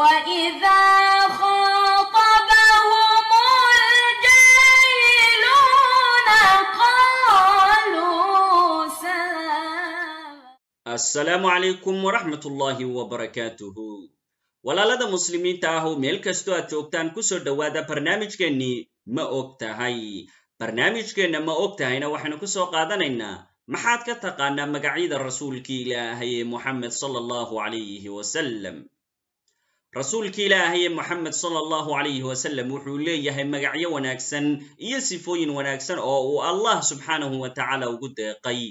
وإذا خاطبهم الجاهلون قالوا سلام walaalada muslimiinta ah meel kastoo aad joogtaan ku soo dhowaada barnaamijkeennii ma og tahay barnaamijkeenna ma og tahayna waxaynu ku soo qaadanaynaa maxaad ka taqaanaa magacyada rasuulkii ilaahay ee muxamed sala allahu calayhi wasallam rasuulka ilaahaye moxamed sala allahu calayhi wasalam wuxuu leeyahay magacyo wanaagsan iyo sifooyin wanaagsan oo uu allah subxaanahu wa tacaala ugu deeqay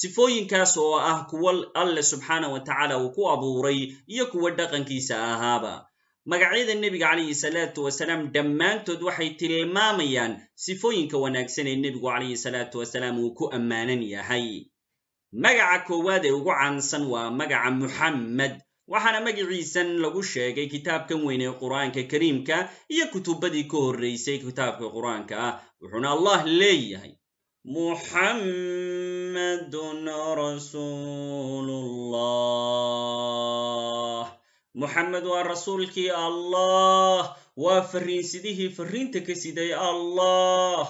sifooyinkaas oo ah kuwo alle subxaanahu wa tacaala uu ku abuuray iyo kuwo dhaqankiisa ahaaba magacyada nebiga calayhi salaatu wasalaam dhammaantood waxay tilmaamayaan sifooyinka wanaagsan ee nebigu calayhi salaatu wasalaam uu ku ammaanan yahay magaca koowaad ee ugu caansan waa magaca muxammed waxaana magaciisan lagu sheegay kitaabkan weyne ee qur-aanka kariimka iyo kutubadii ka horraysay kitaabka qur-aanka ah wuxuuna allah leeyahay muxammadun rasuulullah muxamed waa rasuulkii allah waa farriinsidihii farriinta ka siday allah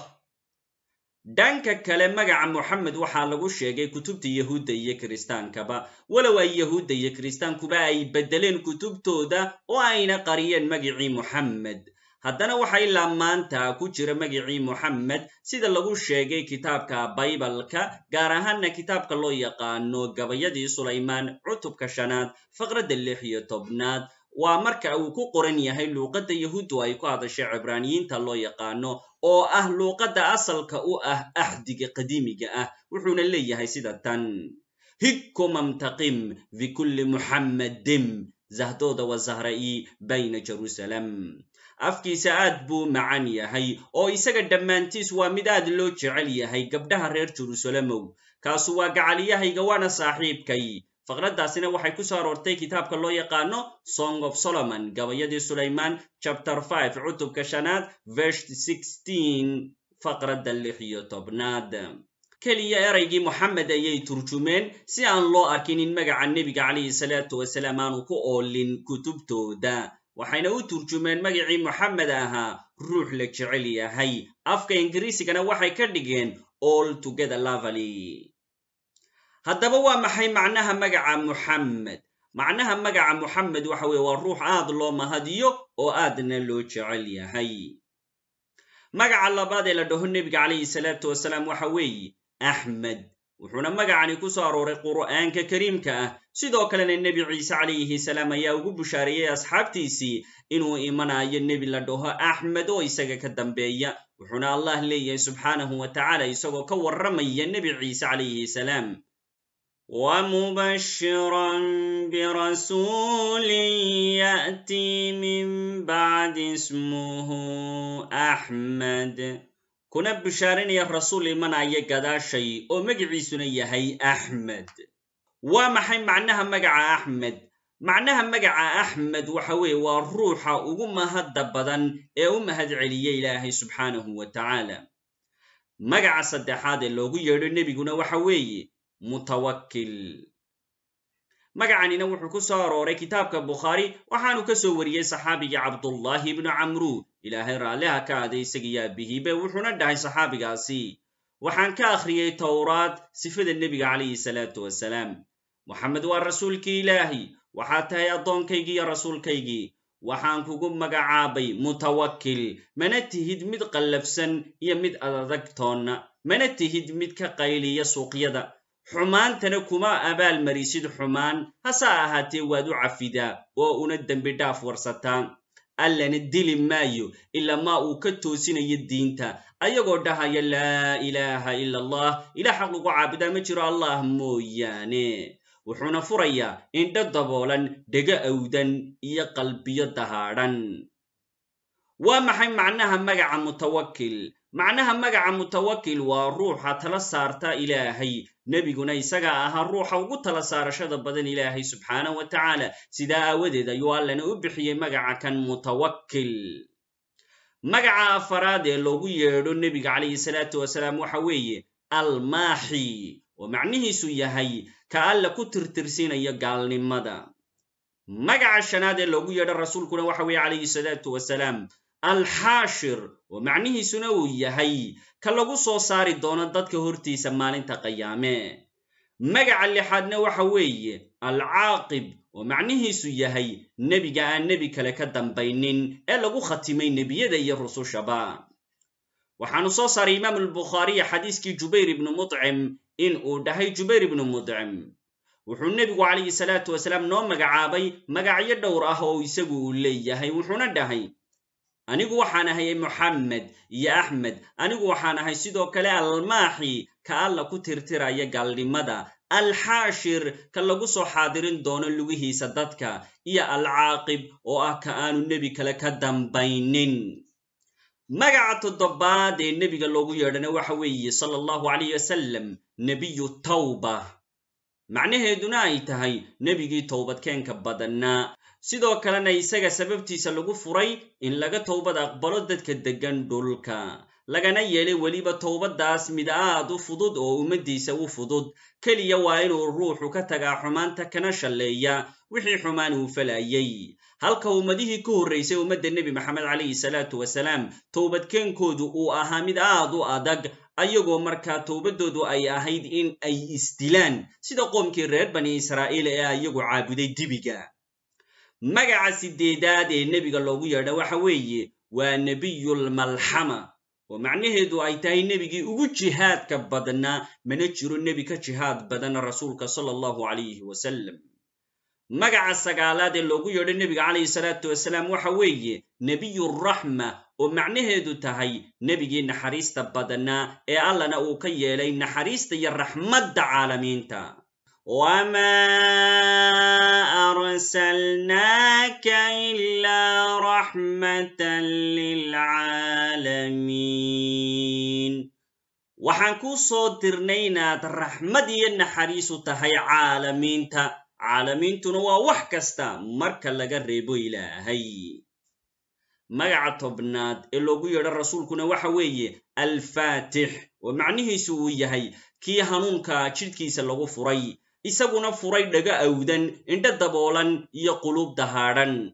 dhanka kale magaca moxamed waxaa lagu sheegay kutubta yahuudda iyo kiristaankaba walow ay yahuudda iyo kiristaankuba ay beddeleen kutubtooda oo ayna qariyeen magicii moxamed haddana waxaa ilaa maanta ku jira magicii moxamed sida lagu sheegay kitaabka baybalka gaar ahaana kitaabka loo yaqaano gabayadii sulaymaan cutubka shanaad faqradda lix iyo tobnaad waa marka uu ku qoran yahay luuqadda yahuuddu ay ku hadashay cibraaniyiinta loo yaqaano oo ah luuqadda asalka u ah axdiga qadiimiga ah wuxuuna leeyahay sida tan hikkumamtaqim bikulli muxammadim zahdooda wazahra'i bayna jerusalem afkiisa aad buu macan yahay oo isaga dhammaantiis waa mid aad loo jecel yahay gabdhaha reer jeruusalemow kaasu waa gacaliyahayga waana saaxiibkay faqraddaasina waxay ku soo aroortay kitaabka loo yaqaano song of solomon gabayadii sulaymaan chapter five cutubka shanaad versh sixteen faqradda lix iyo tobnaad keliya eraygii moxamed ayay turjumeen si aan loo arkin in magaca nebiga calayhi salaatu wasalaam aanu ku oolin kutubtooda waxayna u turjumeen magacii moxamed ahaa ruux la jecel yahay afka ingiriisigana waxay ka dhigeen all together lovely haddaba waa maxay macnaha magaca muxammed macnaha magaca muxamed waxa weeye waa ruux aad loo mahadiyo oo aadna loo jecel yahay magaca labaad ee la dhaho nebiga calayhi salaatu wasalaam waxa weeye axmed wuxuuna magacani ku soo arooray qur'aanka kariimka ah sidoo kalena nebi ciise calayhi salaam ayaa ugu bushaareeyey asxaabtiisii inuu imanaayo nebi la dhaho axmed oo isaga ka dambeeya wuxuuna allah leeyahay subxaanahu wa tacaala isagoo ka warramaya nebi ciise calayhi salaam ومبشرا برسول ياتي من بعد اسمه احمد كنا بشارين يا رسول من اي قدا شيء ومجعي سنية هي احمد وما حي معناها مجع احمد معناها مجع احمد وحوي والروح وما هد بدن او هد علي الهي سبحانه وتعالى مجع صدحات اللوغو يرو النبي قلنا وحويي mutawakkil magacanina wuxuu ku soo arooray kitaabka bukhaari waxaanu ka soo wariyey saxaabigii cabdullaahi ibnu camruud ilaahay raalliha ka aday isagiyo aabihiibe wuxuuna dhahay saxaabigaasi waxaan ka akhriyey towraad sifada nebiga calayhi salaatu wasalaam moxamed waa rasuulkii ilaahi waxaad tahay addoonkaygii iyo rasuulkaygii waxaan kugu magacaabay mutawakkil mana tihid mid qallafsan iyo mid toonna mana tihid mid ka qayliya suuqyada xumaantana kuma abaalmarisid xumaan hase ahaatee waad u cafidaa oo una dembi dhaaf warsataa allana dili maayo ilamaa uu ka toosinayo diinta ayagoo dhahaya laa ilaaha ila allah ilaa xaq lagu caabudaa ma jiro allah mooyaane wuxuuna furayaa indho daboolan dhego awdan iyo qalbiyo dahaadhan waa maxay macnaha magaca mutawakil macnaha magaca mutawakil waa ruuxa tala saarta ilaahay nebiguna isagaa ahaa ruuxa ugu tala saarashada badan ilaahay subxaanah wa tacaala sidaa aawadeed ayuu allana u bixiyey magaca kan mutawakil magaca afaraad ee loogu yeedho nebiga calayhi salaatu wasalaam waxa weeye almaaxi oo macnihiisu yahay ka alla ku tirtirsiinaya gaalnimada magaca shanaad ee loogu yeedho rasuulkuna waxa weeye calayhi salaatu wasalaam alxaashir oo macnihiisuna uu yahay ka lagu soo saari doono dadka hortiisa maalinta qayaame magaca lixaadna waxa weeye alcaaqib oo macnihiisu yahay nebiga aan nebi kale ka dambaynin ee lagu khatimay nebiyada iyo rusushaba waxaanu soo saaray imaamu albukhaariya xadiiskii jubayr ibnu mudcim in uu dhahay jubayr ibnu mudcim wuxuu nebigu calayhi salaatu wasalaam noo magacaabay magacyo dhowr ah oo isagu uu leeyahay wuxuuna dhahay anigu waxaan ahay moxammed iyo axmed anigu waxaan ahay sidoo kale almaaxi ka alla ku tirtiraya gaalnimada alxaashir ka lagu soo xaadirin doono lugihiisa dadka iyo alcaaqib oo ah ka aanu nebi kale ka dambaynin magaca toddobaad ee nebiga loogu yeedhana waxa weeye sala allahu calayh wasalam nebiyu tawba macnaheeduna ay tahay nebigii towbadkeenka badannaa sidoo kalena isaga sababtiisa lagu furay in laga towbad aqbalo dadka deggan dhulka lagana yeelay weliba towbaddaas mid aad u fudud oo ummaddiisa u fudud keliya waa inuu ruuxu ka tagaa xumaanta kana shalleeya wixii xumaan uu falayay halka ummadihii ka horraysay ummadda nebi maxamed calayhi salaatu wasalaam towbadkeenkoodu uu ahaa mid aad u adag ayagoo markaa towbaddoodu ay ahayd in ay isdilaan sida qoomkii reer bani israa'iil ee ayagu caabuday dibiga magaca sideedaad ee nebiga loogu yeedha waxa weeye waa nebiyulmalxama oo macnaheedu ay tahay nebigii ugu jihaadka badnaa mana jiro nebi ka jihaad badan rasuulka sala allahu calayhi wasalam magaca sagaalaad ee loogu yeedho nebiga calayhi salaatu wasalaam waxa weeye nebiyuraxma oo macnaheedu tahay nebigii naxariista badnaa ee allana uu ka yeelay naxariista iyo raxmadda caalamiinta وما أرسلناك إلا رحمة للعالمين waxaan kuu soo dirnay inaad raxmad iyo naxariisu tahay caalamiinta caalamiintuna waa wax kasta marka laga reebo ilaahay magaca tobnaad ee loogu yeedho rasuulkuna waxa weeye alfaatix oo macnihiisu uu yahay kii hanuunka jidhkiisa lagu furay isaguna furay dhaga awdan indho daboolan iyo qulub dahaadhan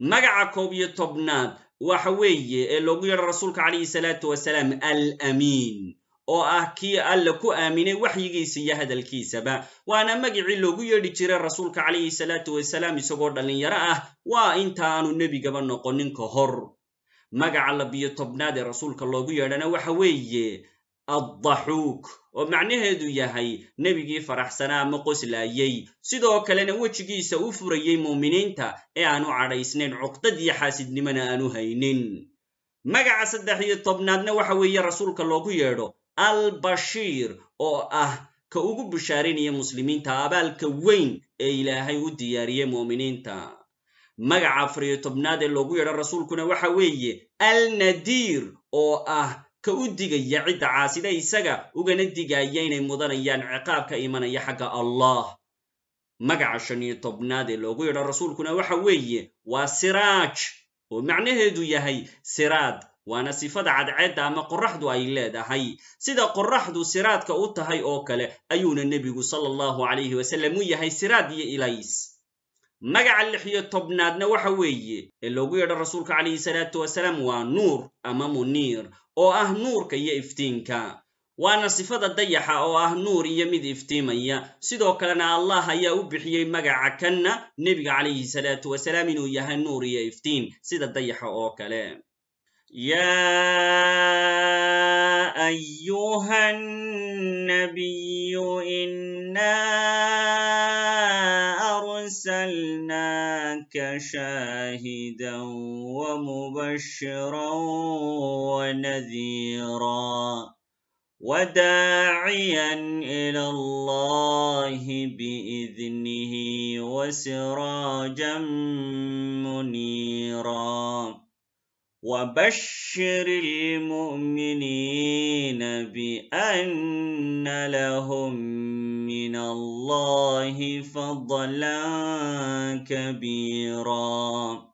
magaca koob iyo tobnaad waxa weeye ee loogu yeedho rasuulka calayhi salaatu wasalaam al amiin oo ah kii alla ku aaminay waxyigiisa iyo hadalkiisaba waana magicii loogu yeedhi jiray rasuulka calayhi salaatu wasalaam isagoo dhallinyaro ah waa intaanu nebigaba noqonin ka hor magaca labiyo tobnaad ee rasuulka loogu yeedhana waxa weeye addaxuuk oo macnaheedu yahay nebigii faraxsanaa ma qoslaayey sidoo kalena wejigiisa u furayey muuminiinta ee aanu cadhaysnayn cuqdad iyo xaasidnimona aanu haynin magaca saddex iyo tobnaadna waxa weeye rasuulka loogu yeedho albashiir oo ah ka ugu bishaaraynaya muslimiinta abaalka weyn ee ilaahay u diyaariyey mu'miniinta magaca afar afariyo tobnaad ee loogu yeedho rasuulkuna waxa weeye alnadiir oo ah ka u digaya cidda caasida isaga ugana digaya inay mudanayaan ciqaab ka imanaya xagga allah magaca shan iyo tobnaad ee loogu yidho rasuulkuna waxa weeye waa siraaj oo macnaheedu yahay siraad waana sifada cadceedda ama qorraxdu ay leedahay sida qorraxdu siraadka u tahay oo kale ayuuna nebigu sala allahu calayhi wasalam u yahay siraad iyo ilays magaca lix iyo tobnaadna waxa weeye ee loogu yeedho rasuulka calayhi salaatu wasalaam waa nuur ama muniir oo ah nuurka iyo iftiinka waana sifada dayaxa oo ah nuur iyo mid iftiimaya sidoo kalena allah ayaa u bixiyey magaca kanna nebiga calayhi salaatu wasalaam inuu yahay nuur iyo iftiin sida dayaxa oo kale ya ayuha nabiyu inna لك شاهدا ومبشرا ونذيرا وداعيا إلى الله بإذنه وسراجا منيرا وبشر المؤمنين بأن لهم من الله فضلا كبيرا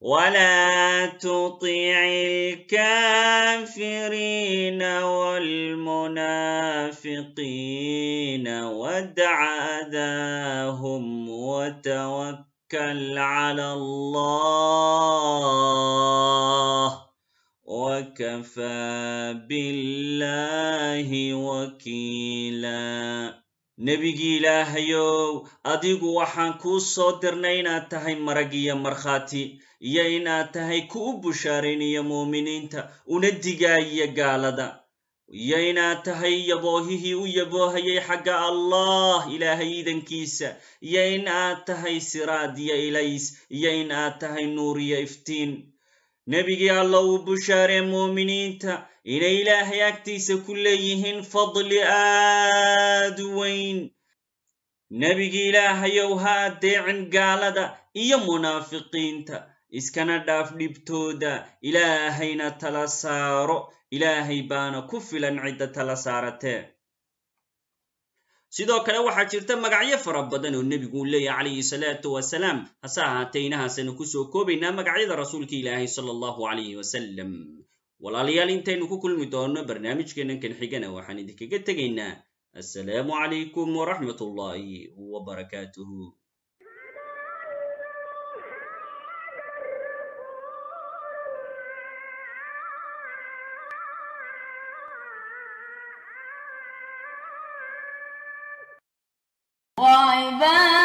ولا تطع الكافرين والمنافقين ودع أذاهم وتوكل توكل على الله وكفى بالله وكيلا nebigii ilaahayow adigu waxaan kuu soo dirnay inaad tahay marag iyo markhaati iyo inaad tahay ku u bushaarayniya muuminiinta una digaayiya gaalada يينا تهي يبوهيه ويبوهي حق الله إلهي إذن كيس يينا تهي سراد يا إليس يينا تهي نور يا إفتين نبي الله بشار المؤمنين تا إن إلهي أكتيس يهن فضل آدوين نبي إلهي يوها ديعن قالدا إيا منافقين تا إسكنا داف لبتودا إلهينا تلا سارو إلهي بانا كفلان عدة تلسارته سيدو كلا واحد شرطة مقعية فربادانو النبي قول لي عليه الصلاة والسلام هساها تينها سنكسو كوبينا مقعية رسولك إلهي صلى الله عليه وسلم ولا ليال انتين كل مدون برنامج كنن كن حيقنا وحاني السلام عليكم ورحمة الله وبركاته vai.